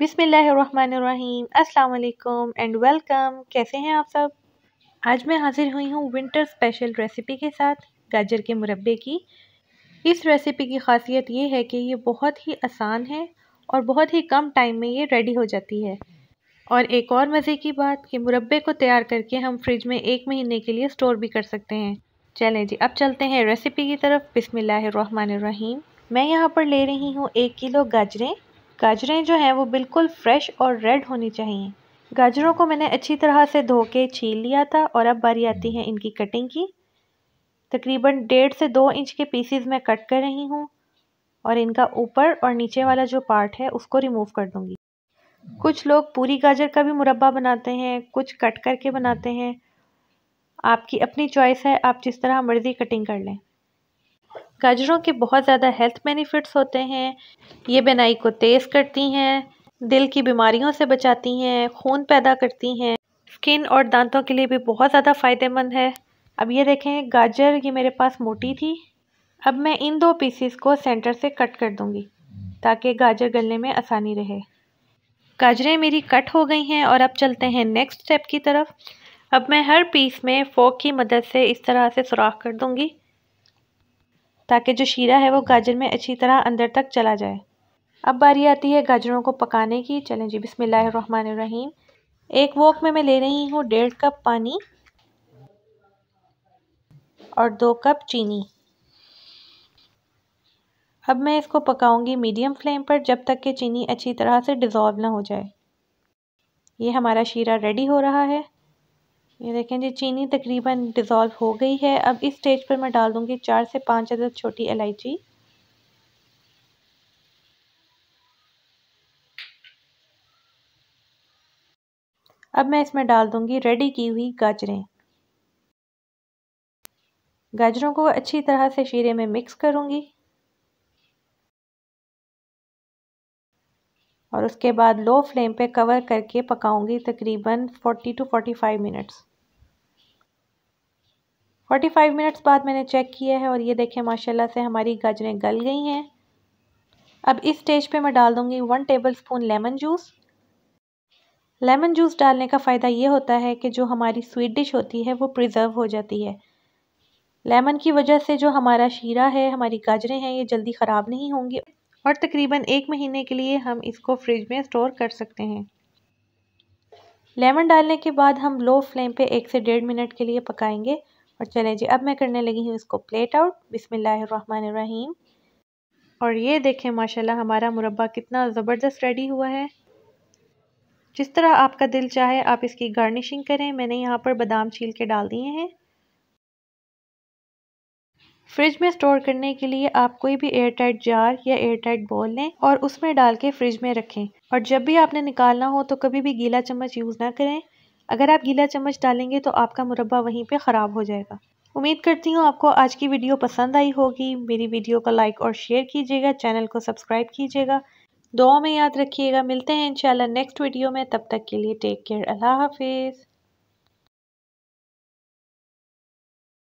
बिसमीम् अल्लाम and welcome कैसे हैं आप सब आज मैं हाज़िर हुई हूँ विंटर स्पेशल रेसिपी के साथ गाजर के मुरबे की इस रेसिपी की खासियत ये है कि ये बहुत ही आसान है और बहुत ही कम टाइम में ये रेडी हो जाती है और एक और मज़े की बात कि मुरबे को तैयार करके हम फ्रिज में एक महीने के लिए स्टोर भी कर सकते हैं चलें जी अब चलते हैं रेसिपी की तरफ बिसमीम मैं यहाँ पर ले रही हूँ एक किलो गाजरें गाजरें जो हैं वो बिल्कुल फ्रेश और रेड होनी चाहिए गाजरों को मैंने अच्छी तरह से धो के छील लिया था और अब बारी आती है इनकी कटिंग की तकरीबन डेढ़ से दो इंच के पीसीज मैं कट कर रही हूँ और इनका ऊपर और नीचे वाला जो पार्ट है उसको रिमूव कर दूँगी कुछ लोग पूरी गाजर का भी मुरबा बनाते हैं कुछ कट करके बनाते हैं आपकी अपनी चॉइस है आप जिस तरह मर्ज़ी कटिंग कर लें गाजरों के बहुत ज़्यादा हेल्थ बेनिफिट्स होते हैं ये बनाई को तेज़ करती हैं दिल की बीमारियों से बचाती हैं खून पैदा करती हैं स्किन और दांतों के लिए भी बहुत ज़्यादा फ़ायदेमंद है अब ये देखें गाजर ये मेरे पास मोटी थी अब मैं इन दो पीसीस को सेंटर से कट कर दूंगी ताकि गाजर गलने में आसानी रहे गाजरें मेरी कट हो गई हैं और अब चलते हैं नेक्स्ट स्टेप की तरफ अब मैं हर पीस में फोक की मदद से इस तरह से सुराख कर दूँगी ताकि जो शीरा है वो गाजर में अच्छी तरह अंदर तक चला जाए अब बारी आती है गाजरों को पकाने की चलें जी बिसमीम एक वोक में मैं ले रही हूँ डेढ़ कप पानी और दो कप चीनी अब मैं इसको पकाऊंगी मीडियम फ्लेम पर जब तक कि चीनी अच्छी तरह से डिज़ोल्व ना हो जाए ये हमारा शीरा रेडी हो रहा है ये देखें जी चीनी तकरीबन डिज़ोल्व हो गई है अब इस स्टेज पर मैं डाल दूँगी चार से पाँच अदद छोटी इलायची अब मैं इसमें डाल दूंगी रेडी की हुई गाजरें गाजरों को अच्छी तरह से शीरे में मिक्स करूँगी और उसके बाद लो फ्लेम पे कवर करके पकाऊंगी तकरीबन 40 to 45 minutes forty five minutes बाद मैंने चेक किया है और ये देखें माशाल्लाह से हमारी गाजरें गल गई हैं अब इस स्टेज पे मैं डाल दूँगी one tablespoon lemon juice lemon juice डालने का फ़ायदा ये होता है कि जो हमारी स्वीट डिश होती है वो प्रिजर्व हो जाती है लेमन की वजह से जो हमारा शीरा है हमारी गाजरें हैं ये जल्दी ख़राब नहीं होंगी और तकरीबन एक महीने के लिए हम इसको फ्रिज में स्टोर कर सकते हैं लेमन डालने के बाद हम लो फ्लेम पे एक से डेढ़ मिनट के लिए पकाएंगे और चले जी अब मैं करने लगी हूँ इसको प्लेट आउट बिसमीम और ये देखें माशाल्लाह हमारा मुरबा कितना ज़बरदस्त रेडी हुआ है जिस तरह आपका दिल चाहे आप इसकी गार्निशिंग करें मैंने यहाँ पर बादाम छील के डाल दिए हैं फ्रिज में स्टोर करने के लिए आप कोई भी एयर टाइट जार या एयर टाइट बॉल लें और उसमें डाल के फ्रिज में रखें और जब भी आपने निकालना हो तो कभी भी गीला चम्मच यूज़ ना करें अगर आप गीला चम्मच डालेंगे तो आपका मुरबा वहीं पे ख़राब हो जाएगा उम्मीद करती हूँ आपको आज की वीडियो पसंद आई होगी मेरी वीडियो को लाइक और शेयर कीजिएगा चैनल को सब्सक्राइब कीजिएगा दुआ में याद रखिएगा मिलते हैं इंशाल्लाह नेक्स्ट वीडियो में तब तक के लिए टेक केयर अल्लाह हाफिज़